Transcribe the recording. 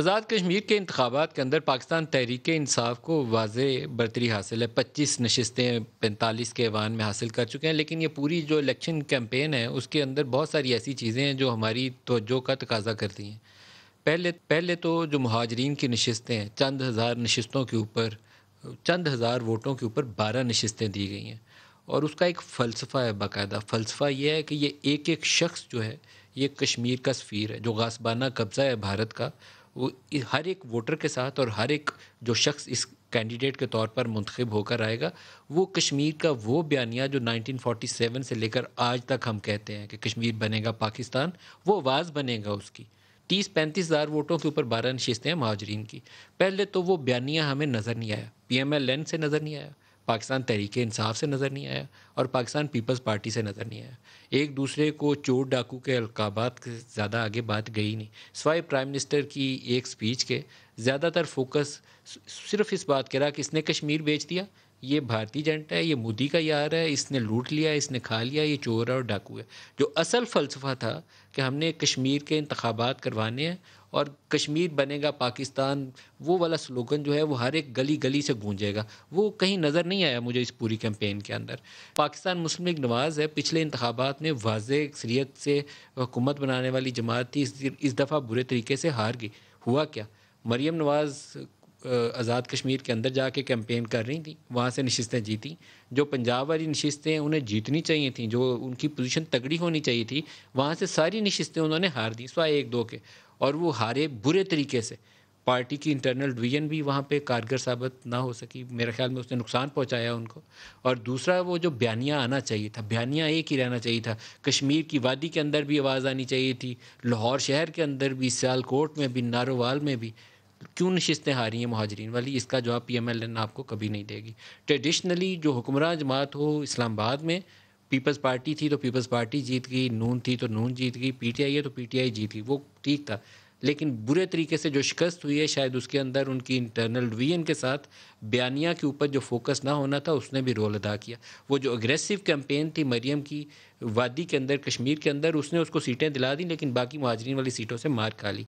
आज़ाद कश्मीर के इंतबात के अंदर पाकिस्तान तहरीक इंसाफ को वाज बरतरी हासिल है पच्चीस नशस्तें पैंतालीस के अवान में हासिल कर चुके हैं लेकिन ये पूरी जो इलेक्शन कैम्पेन है उसके अंदर बहुत सारी ऐसी चीज़ें हैं जो हमारी तोजो का तकाजा करती हैं पहले पहले तो जो महाजरीन की नशस्तें हैं चंद हज़ार नशस्तों के ऊपर चंद हज़ार वोटों के ऊपर बारह नशस्तें दी गई हैं और उसका एक फ़लसफ़ा है बाकायदा फ़लसफ़ा यह है कि ये एक एक शख्स जो है ये कश्मीर का सफ़ीर है जो गासबाना कब्ज़ा है भारत का वो हर एक वोटर के साथ और हर एक जो शख्स इस कैंडिडेट के तौर पर मंतखब होकर आएगा वो कश्मीर का वो बयानिया जो 1947 से लेकर आज तक हम कहते हैं कि कश्मीर बनेगा पाकिस्तान वो आवाज़ बनेगा उसकी तीस पैंतीस हज़ार वोटों के ऊपर बारह नशस्तें हैं महाजरीन की पहले तो वो बयानिया हमें नज़र नहीं आया पी एम एल एन से नज़र नहीं आया पाकिस्तान तहरीक इंसाफ से नज़र नहीं आया और पाकिस्तान पीपल्स पार्टी से नज़र नहीं आया एक दूसरे को चोर डाकू के अलकाबात ज़्यादा आगे बात गई नहीं सवाए प्राइम मिनिस्टर की एक स्पीच के ज़्यादातर फोकस सिर्फ इस बात के रहा कि इसने कश्मीर बेच दिया ये भारतीय जनता है ये मोदी का यार है इसने लूट लिया इसने खा लिया ये चोर है और डाकू है जो असल फलसफा था कि हमने कश्मीर के इंतबात करवाने हैं और कश्मीर बनेगा पाकिस्तान वो वाला स्लोगन जो है वो हर एक गली गली से गूंजेगा वो कहीं नज़र नहीं आया मुझे इस पूरी कैंपेन के अंदर पाकिस्तान मुस्लिम लीग नवाज़ है पिछले इंतबात में वाज अक्सरीत से हुकूमत बनाने वाली जमात थी इस दफ़ा बुरे तरीके से हार गई हुआ क्या मरीम नवाज़ आज़ाद कश्मीर के अंदर जाके कैंपेन कर रही थी वहाँ से नशस्तें जीती जो पंजाब वाली नशस्तें उन्हें जीतनी चाहिए थी जो उनकी पोजीशन तगड़ी होनी चाहिए थी वहाँ से सारी नशस्तें उन्होंने हार दी स्वाए एक दो के और वो हारे बुरे तरीके से पार्टी की इंटरनल डिवीजन भी वहाँ पे कारगर साबित ना हो सकी मेरे ख्याल में उसने नुकसान पहुँचाया उनको और दूसरा वो जो बयानिया आना चाहिए था बयानिया एक ही रहना चाहिए था कश्मीर की वादी के अंदर भी आवाज़ आनी चाहिए थी लाहौर शहर के अंदर भी सियालकोट में भी नारोवाल में भी क्यों नशस्तें हारी हैं महाजरीन वाली इसका जवाब पी एम एल एन आपको कभी नहीं देगी ट्रेडिशनली जो हुक्मरान जमात हो इस्लामाबाद में पीपल्स पार्टी थी तो पीपल्स पार्टी जीत गई नून थी तो नून जीत गई पी टी आई है तो पी टी आई जीत गई वो ठीक था लेकिन बुरे तरीके से जो शिकस्त हुई है शायद उसके अंदर उनकी इंटरनल डिवीजन के साथ बयानिया के ऊपर जो फोकस ना होना था उसने भी रोल अदा किया वो जो अग्रेसिव कैंपेन थी मरियम की वादी के अंदर कश्मीर के अंदर उसने उसको सीटें दिला दी लेकिन बाकी महाजरीन वाली सीटों से मार खा ली